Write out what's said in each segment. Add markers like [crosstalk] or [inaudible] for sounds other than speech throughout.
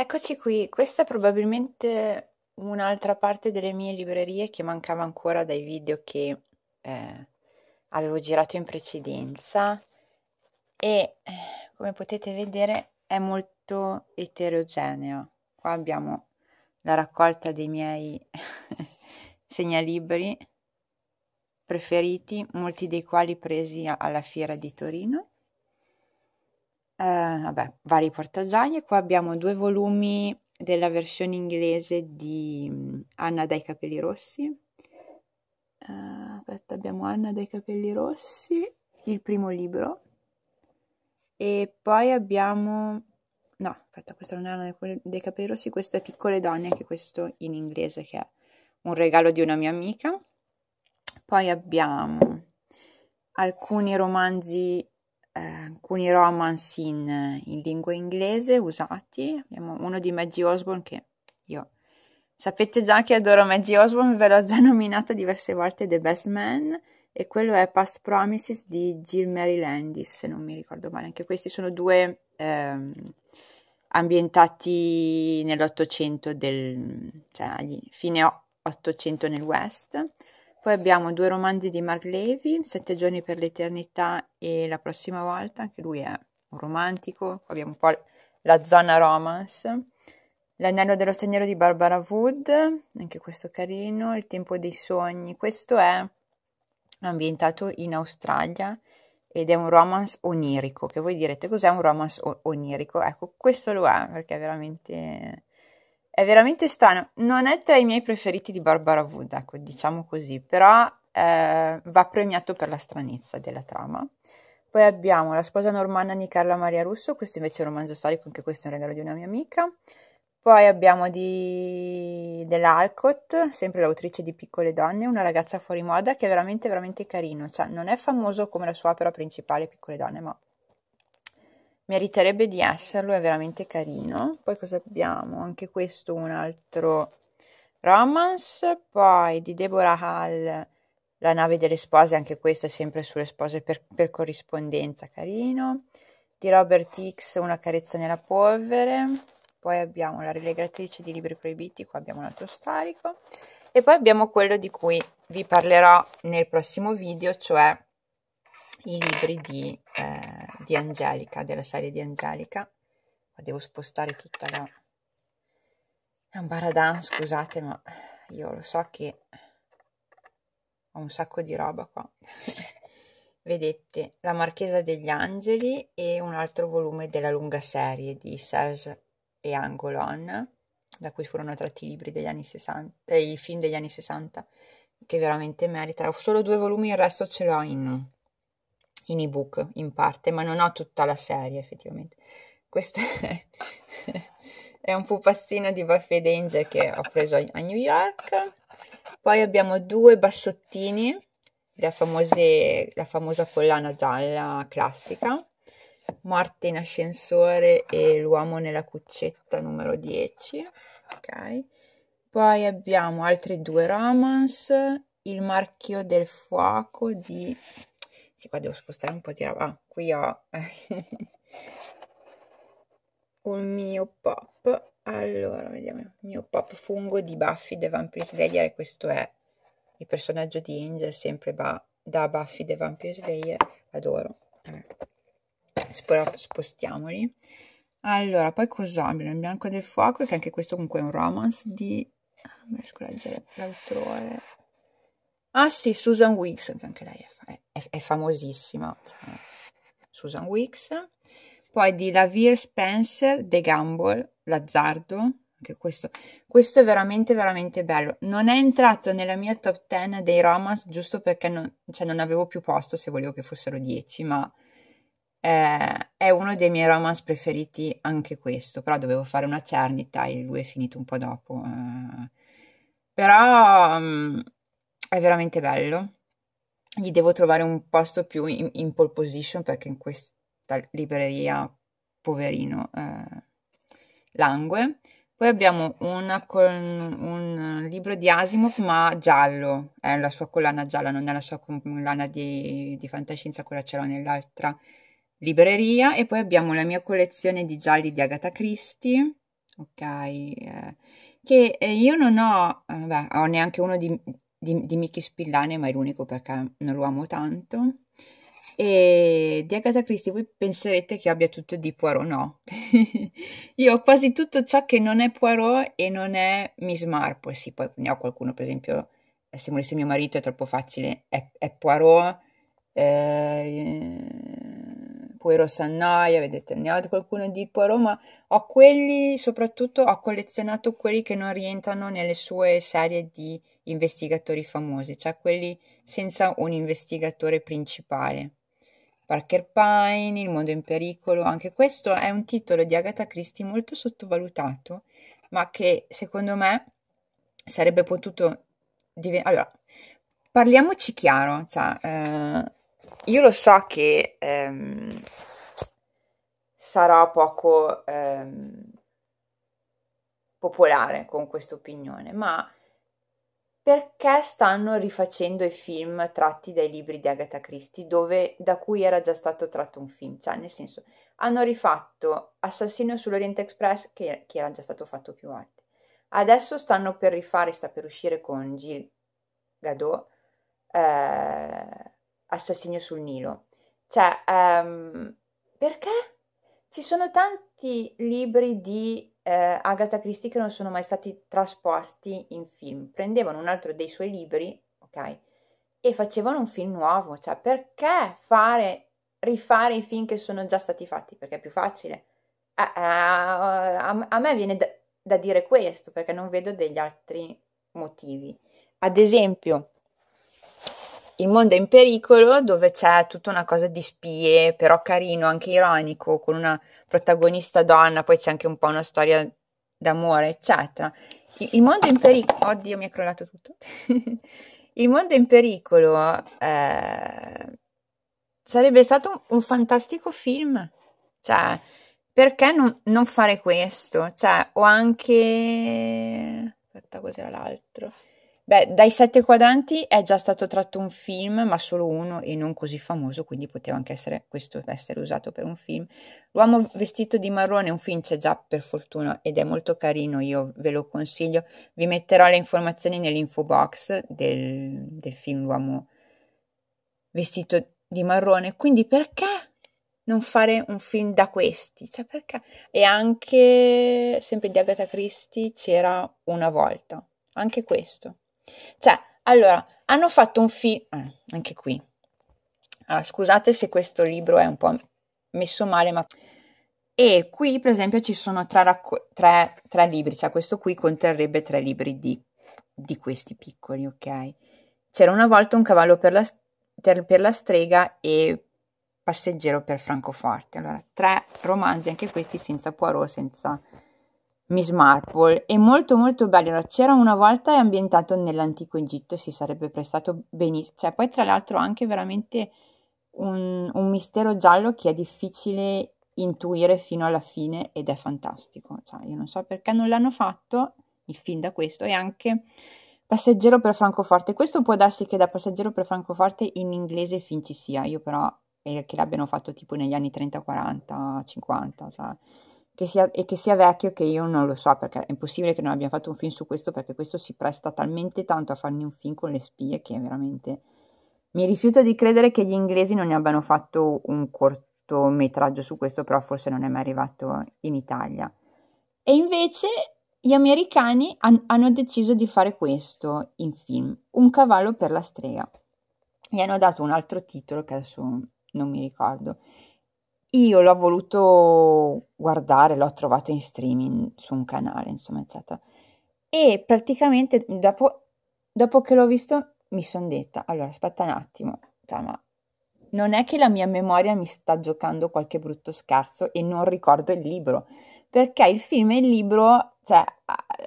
Eccoci qui, questa è probabilmente un'altra parte delle mie librerie che mancava ancora dai video che eh, avevo girato in precedenza e eh, come potete vedere è molto eterogenea. Qua abbiamo la raccolta dei miei [laughs] segnalibri preferiti, molti dei quali presi alla fiera di Torino eh, vabbè, vari portagiani. Qua abbiamo due volumi della versione inglese di mm, Anna dai capelli rossi. Uh, aspetta, abbiamo Anna dai capelli rossi, il primo libro. E poi abbiamo... No, aspetta, questa non è Anna dei capelli rossi, questo è Piccole donne, che questo in inglese, che è un regalo di una mia amica. Poi abbiamo alcuni romanzi eh, alcuni romance in, in, lingua inglese usati, abbiamo uno di Maggie Osborne che io sapete già che adoro Maggie Osborne, ve l'ho già [laughs] nominata diverse volte The Best Man e quello è Past Promises di Jill Mary Landis, se non mi ricordo male, anche questi sono due ehm, ambientati nell'Ottocento, del, cioè fine Ottocento nel West poi abbiamo due romanzi di Mark Levy, Sette giorni per l'eternità e La prossima volta, anche lui è un romantico, abbiamo un po' la zona romance. L'anello dello straniero di Barbara Wood, anche questo carino, Il tempo dei sogni, questo è ambientato in Australia ed è un romance onirico, che voi direte cos'è un romance onirico? Ecco, questo lo è perché è veramente è veramente strano. Non è tra i miei preferiti di Barbara Wood, ecco, diciamo così, però eh, va premiato per la stranezza della trama. Poi abbiamo La sposa normanna di Carla Maria Russo, questo invece è un romanzo storico, anche questo è un regalo di una mia amica. Poi abbiamo di... dell'Alcott, sempre l'autrice di Piccole Donne, una ragazza fuori moda che è veramente, veramente carino. Cioè, non è famoso come la sua opera principale, Piccole Donne, ma meriterebbe di esserlo, è veramente carino. Poi cosa abbiamo? Anche questo un altro romance, poi di Deborah Hall, La nave delle spose, anche questo è sempre sulle spose per, per corrispondenza, carino. Di Robert Hicks, Una carezza nella polvere. Poi abbiamo La rilegatrice di libri proibiti, qua abbiamo un altro storico. E poi abbiamo quello di cui vi parlerò nel prossimo video, cioè i libri di, eh, di Angelica, della serie di Angelica. Ma devo spostare tutta la... È un baradà, scusate, ma io lo so che ho un sacco di roba qua. [laughs] Vedete, La Marchesa degli Angeli e un altro volume della lunga serie di Serge e Angolon, da cui furono tratti i libri degli anni 60, eh, i film degli anni 60, che veramente merita. Ho solo due volumi, il resto ce l'ho in in ebook in parte, ma non ho tutta la serie effettivamente. Questo è, [laughs] è un pupazzino di Buffy Danger che ho preso a New York. Poi abbiamo due bassottini, la, famose, la famosa collana gialla classica, Morte in ascensore e L'uomo nella cuccetta numero 10. Ok. Poi abbiamo altri due romance, Il marchio del fuoco di sì qua devo spostare un po' di roba ah, qui ho eh, [laughs] un mio pop allora vediamo il mio pop fungo di Buffy the Vampire Slayer E questo è il personaggio di Angel sempre da Buffy the Vampire Slayer adoro Spora, spostiamoli allora poi cos'ho? il bianco del fuoco che anche questo comunque è un romance di ah, non riesco a leggere l'autore Ah sì, Susan Wicks, anche lei è, è, è famosissima. Cioè, Susan Wicks. Poi di Lavere Spencer, The Gamble, L'azzardo, anche questo. Questo è veramente, veramente bello. Non è entrato nella mia top 10 dei romance giusto perché non, cioè, non avevo più posto se volevo che fossero 10, ma eh, è uno dei miei romance preferiti anche questo, però dovevo fare una cernita e lui è finito un po' dopo. Eh. Però... Um, è veramente bello. Gli devo trovare un posto più in, in pole position perché in questa libreria, poverino, eh, langue. Poi abbiamo una con, un libro di Asimov, ma giallo, è la sua collana gialla, non è la sua collana di, di fantascienza, quella ce l'ho nell'altra libreria. E poi abbiamo la mia collezione di gialli di Agatha Christie, ok, eh, che eh, io non ho, eh, ho neanche uno di, di, di Michi Spillane, ma è l'unico perché non lo amo tanto. E di Agatha Christie voi penserete che abbia tutto di Poirot, no. [laughs] Io ho quasi tutto ciò che non è Poirot e non è Miss Marple, sì, poi ne ho qualcuno, per esempio, se morisse mio marito è troppo facile, è, è Poirot, eh, Poirot Sannaia, vedete, ne ho qualcuno di Poirot, ma ho quelli, soprattutto ho collezionato quelli che non rientrano nelle sue serie di investigatori famosi, cioè quelli senza un investigatore principale. Parker Pine, Il mondo in pericolo, anche questo è un titolo di Agatha Christie molto sottovalutato, ma che secondo me sarebbe potuto diventare... Allora, parliamoci chiaro, cioè, eh, io lo so che ehm, sarò poco ehm, popolare con questa opinione, ma perché stanno rifacendo i film tratti dai libri di Agatha Christie dove, da cui era già stato tratto un film, cioè nel senso hanno rifatto Assassino sull'Oriente Express che, che era già stato fatto più volte. Adesso stanno per rifare, sta per uscire con Gil Gadot, eh, Assassino sul Nilo. Cioè, ehm, perché? Ci sono tanti libri di eh, Agatha Christie che non sono mai stati trasposti in film. Prendevano un altro dei suoi libri, ok, e facevano un film nuovo. Cioè, perché fare, rifare i film che sono già stati fatti? Perché è più facile. Eh, eh, a, a, a me viene da, da dire questo, perché non vedo degli altri motivi. Ad esempio, il mondo è in pericolo, dove c'è tutta una cosa di spie, però carino, anche ironico, con una protagonista donna, poi c'è anche un po' una storia d'amore, eccetera. Il mondo in pericolo. Oddio, mi è crollato tutto. [laughs] il mondo in pericolo eh, sarebbe stato un, un, fantastico film. Cioè, perché non, non, fare questo? Cioè, o anche. Aspetta, cos'era l'altro? Beh, dai Sette Quadranti è già stato tratto un film, ma solo uno e non così famoso, quindi poteva anche essere questo essere usato per un film. L'uomo vestito di marrone, un film c'è già per fortuna ed è molto carino, io ve lo consiglio. Vi metterò le informazioni nell'info box del, del film L'uomo vestito di marrone, quindi perché non fare un film da questi? Cioè perché? E anche sempre di Agatha Christie c'era una volta, anche questo. Cioè, allora, hanno fatto un film, eh, anche qui, allora, scusate se questo libro è un po' messo male, ma... E qui, per esempio, ci sono tre, racco- tre, tre libri, cioè questo qui conterrebbe tre libri di, di, questi piccoli, ok? C'era una volta un cavallo per la, per la strega e passeggero per Francoforte. Allora, tre romanzi, anche questi senza Poirot, senza Miss Marple è molto molto bello. Allora, c'era una volta è ambientato nell'antico Egitto, si sarebbe prestato benissimo. Cioè, poi tra l'altro anche veramente un, un, mistero giallo che è difficile intuire fino alla fine ed è fantastico. Cioè, io non so perché non l'hanno fatto il film da questo e anche Passeggero per Francoforte. Questo può darsi che da Passeggero per Francoforte in inglese il film ci sia, io però eh, che l'abbiano fatto tipo negli anni 30, 40, 50, cioè che sia, e che sia vecchio che io non lo so, perché è impossibile che non abbiamo fatto un film su questo, perché questo si presta talmente tanto a farne un film con le spie che veramente... Mi rifiuto di credere che gli inglesi non ne abbiano fatto un cortometraggio su questo, però forse non è mai arrivato in Italia. E invece gli americani han- hanno deciso di fare questo in film, Un cavallo per la strega. Gli hanno dato un altro titolo che adesso non mi ricordo. Io l'ho voluto guardare, l'ho trovato in streaming su un canale, insomma, eccetera. E praticamente dopo, dopo che l'ho visto mi sono detta, allora aspetta un attimo, cioè, ma non è che la mia memoria mi sta giocando qualche brutto scherzo e non ricordo il libro, perché il film e il libro cioè,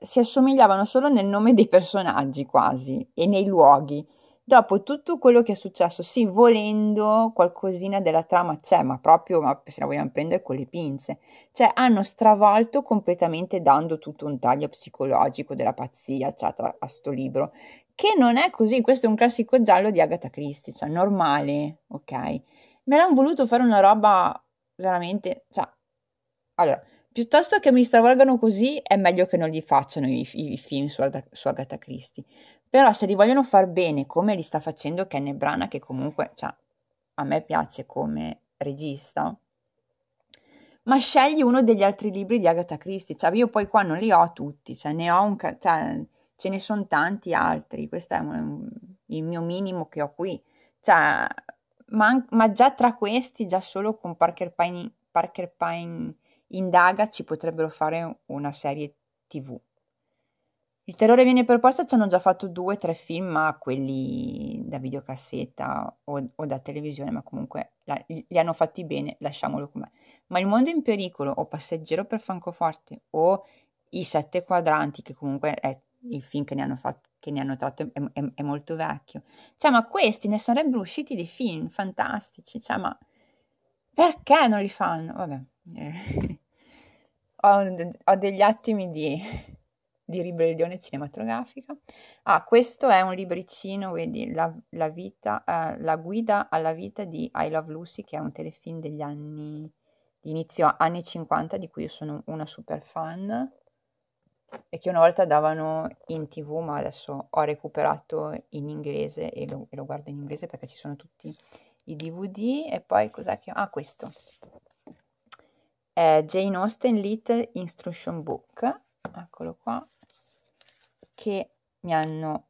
si assomigliavano solo nel nome dei personaggi quasi e nei luoghi dopo tutto quello che è successo, sì, volendo qualcosina della trama c'è, ma proprio ma se la vogliamo prendere con le pinze, cioè hanno stravolto completamente dando tutto un taglio psicologico della pazzia, eccetera, a sto libro, che non è così, questo è un classico giallo di Agatha Christie, cioè normale, ok? Me l'hanno voluto fare una roba veramente, cioè, allora, piuttosto che mi stravolgano così, è meglio che non li facciano i, i film su, su Agatha Christie. Però se li vogliono far bene come li sta facendo Kenny Branagh, che comunque cioè, a me piace come regista, ma scegli uno degli altri libri di Agatha Christie. Cioè, io poi qua non li ho tutti, cioè, ne ho un, cioè, ce ne sono tanti altri. Questo è un, il mio minimo che ho qui. Cioè, ma, ma, già tra questi, già solo con Parker Pine, Parker Pine Indaga, ci potrebbero fare una serie TV. Il terrore viene per forza ci hanno già fatto due, o tre film, ma quelli da videocassetta o, o da televisione, ma comunque la, li hanno fatti bene, lasciamolo com'è. Ma Il mondo in pericolo o Passeggero per Francoforte o I sette quadranti, che comunque è il film che ne hanno, fatto, che ne hanno tratto, è, è, è molto vecchio. Cioè, ma questi ne sarebbero usciti dei film fantastici, cioè, ma perché non li fanno? Vabbè, eh. [laughs] ho, ho degli attimi di di ribellione cinematografica. Ah, questo è un libricino, vedi, la, la vita, eh, la guida alla vita di I Love Lucy, che è un telefilm degli anni, di inizio anni 50, di cui io sono una super fan, e che una volta davano in tv, ma adesso ho recuperato in inglese e lo, e lo guardo in inglese perché ci sono tutti i DVD. E poi cos'è che... Ah, questo. È Jane Austen Little Instruction Book, eccolo qua, che mi hanno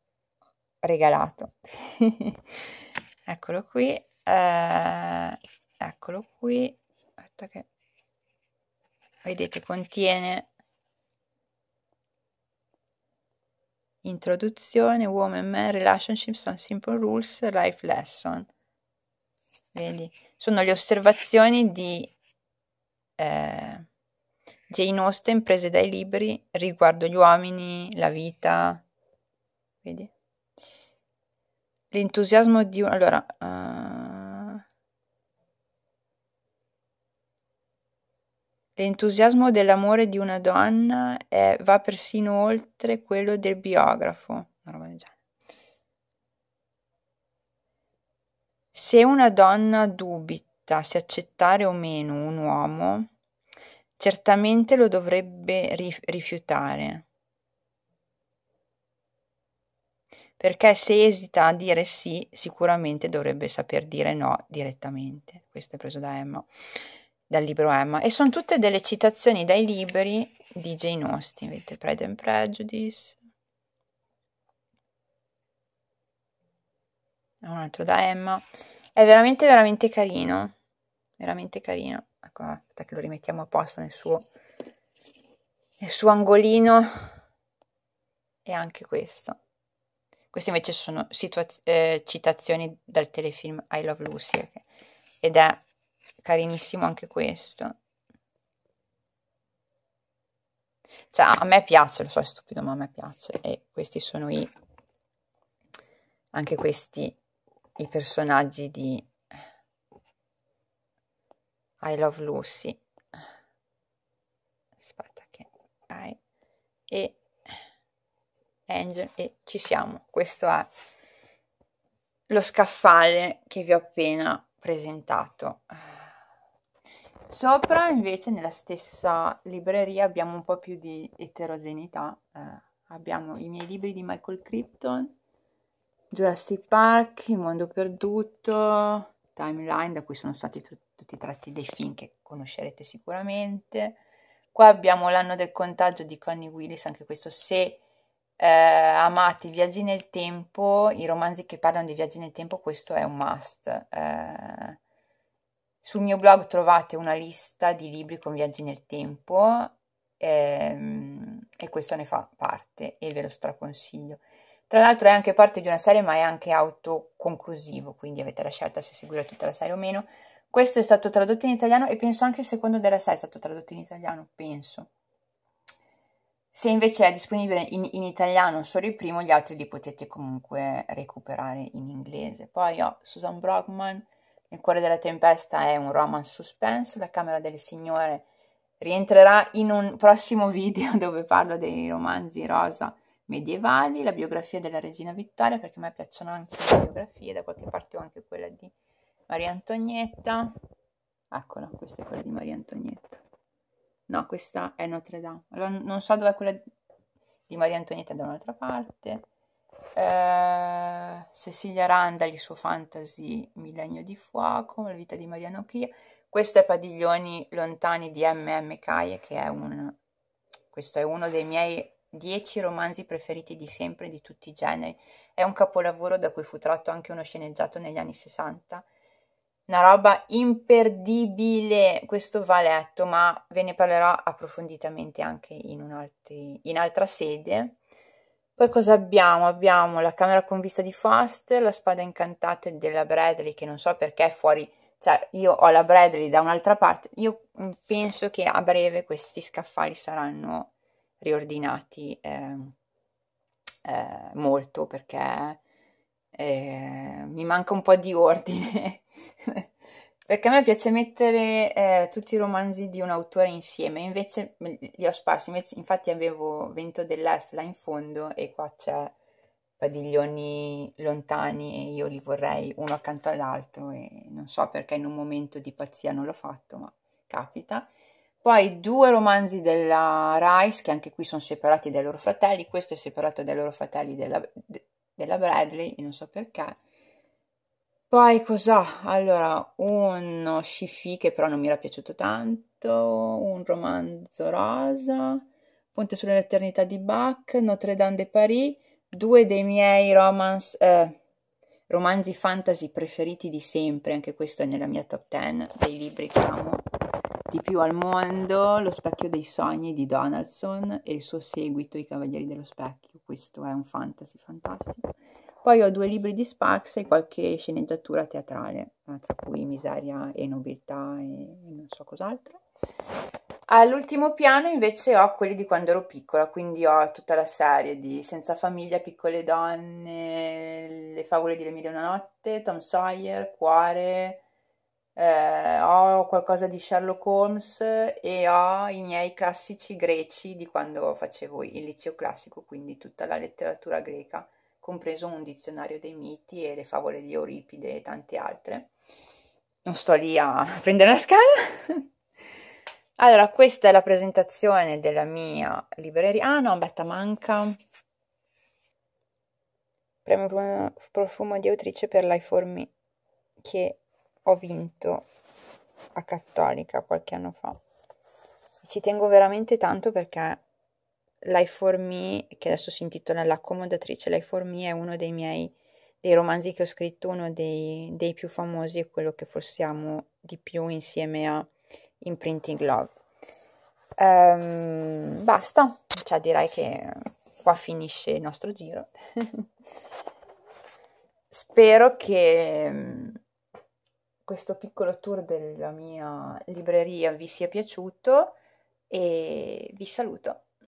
regalato. [laughs] eccolo qui, eh, eccolo qui, aspetta che vedete contiene introduzione, woman man, relationships on simple rules, life lesson. Vedi? Sono le osservazioni di... Eh, Jane cioè, Austen prese dai libri riguardo gli uomini, la vita. Vedi? L'entusiasmo di un... Allora... Uh... L'entusiasmo dell'amore di una donna è... va persino oltre quello del biografo. Se una donna dubita se accettare o meno un uomo, Certamente lo dovrebbe rifiutare. Perché se esita a dire sì, sicuramente dovrebbe saper dire no direttamente. Questo è preso da Emma, dal libro Emma. E sono tutte delle citazioni dai libri di Jane Austen, vedete, Pride and Prejudice. Un altro da Emma. È veramente, veramente carino. Veramente carino ecco, aspetta che lo rimettiamo apposta nel suo, nel suo angolino e anche questo. Queste invece sono eh, citazioni dal telefilm I Love Lucy ed è carinissimo anche questo. Cioè, a me piace, lo so è stupido, ma a me piace. E questi sono i... anche questi i personaggi di i Love Lucy aspetta che vai e Angel e ci siamo questo è lo scaffale che vi ho appena presentato sopra invece nella stessa libreria abbiamo un po' più di eterogeneità eh, abbiamo i miei libri di Michael Crichton Jurassic Park, Il mondo perduto, Timeline da cui sono stati tutti tutti i tratti dei film che conoscerete sicuramente. Qua abbiamo l'anno del contagio di Connie Willis, anche questo se eh, amate i viaggi nel tempo, i romanzi che parlano di viaggi nel tempo, questo è un must. Eh, sul mio blog trovate una lista di libri con viaggi nel tempo ehm, e questo ne fa parte e ve lo straconsiglio. Tra l'altro è anche parte di una serie ma è anche autoconclusivo, quindi avete la scelta se seguire tutta la serie o meno. Questo è stato tradotto in italiano e penso anche il secondo della serie è stato tradotto in italiano, penso. Se invece è disponibile in, in, italiano solo il primo, gli altri li potete comunque recuperare in inglese. Poi ho oh, Susan Brockman, Il cuore della tempesta è un romance suspense, La camera del signore rientrerà in un prossimo video [laughs] dove parlo dei romanzi rosa medievali, la biografia della regina Vittoria, perché a me piacciono anche le biografie, da qualche parte ho anche quella di Maria Antonietta. Eccola, questa è quella di Maria Antonietta. No, questa è Notre Dame. Allora, non so dove è quella di Maria Antonietta da un'altra parte. Eh, Cecilia Randa, il suo fantasy Millennio di Fuoco, La vita di Maria Nokia, Questo è Padiglioni lontani di M.M. Caie, che è un... Questo è uno dei miei dieci romanzi preferiti di sempre di tutti i generi. È un capolavoro da cui fu tratto anche uno sceneggiato negli anni 60 una roba imperdibile questo valetto, ma ve ne parlerò approfonditamente anche in, un'altra in altra sede. Poi cosa abbiamo? Abbiamo la camera con vista di Foster, la spada incantata della Bradley, che non so perché è fuori, cioè io ho la Bradley da un'altra parte, io penso che a breve questi scaffali saranno riordinati eh, eh, molto perché Ehm, mi manca un po' di ordine, [laughs] perché a me piace mettere eh, tutti i romanzi di un autore insieme, invece li ho sparsi, invece, infatti avevo Vento dell'Est là in fondo e qua c'è Padiglioni lontani e io li vorrei uno accanto all'altro e non so perché in un momento di pazzia non l'ho fatto, ma capita. Poi due romanzi della Rice, che anche qui sono separati dai loro fratelli, questo è separato dai loro fratelli della, de, della Bradley, non so perché. Poi cos'ho? Allora, uno sci-fi che però non mi era piaciuto tanto, un romanzo rosa, Ponte sull'eternità di Bach, Notre Dame de Paris, due dei miei romance, eh, romanzi fantasy preferiti di sempre, anche questo è nella mia top 10 dei libri che amo di più al mondo Lo specchio dei sogni di Donaldson e il suo seguito I Cavalieri dello Specchio, questo è un fantasy fantastico. Poi ho due libri di Sparks e qualche sceneggiatura teatrale, eh, tra cui Miseria e Nobiltà e non so cos'altro. All'ultimo piano invece ho quelli di quando ero piccola, quindi ho tutta la serie di Senza famiglia, Piccole donne, Le favole di Le mille una notte, Tom Sawyer, Cuore, eh, ho qualcosa di Sherlock Holmes e ho i miei classici greci di quando facevo il liceo classico, quindi tutta la letteratura greca, compreso un dizionario dei miti e le favole di Euripide e tante altre. Non sto lì a [laughs] prendere la scala. [laughs] allora, questa è la presentazione della mia libreria. Ah no, aspetta, manca. Premio profumo di autrice per l'iForme che ho vinto a Cattolica qualche anno fa. Ci tengo veramente tanto perché li 4 Me, che adesso si intitola L'accomodatrice, Life for Me è uno dei miei dei romanzi che ho scritto, uno dei, dei più famosi e quello che forse amo di più insieme a Imprinting Love. Um, basta, cioè direi che qua finisce il nostro giro. [laughs] Spero che questo piccolo tour della mia libreria vi sia piaciuto e vi saluto.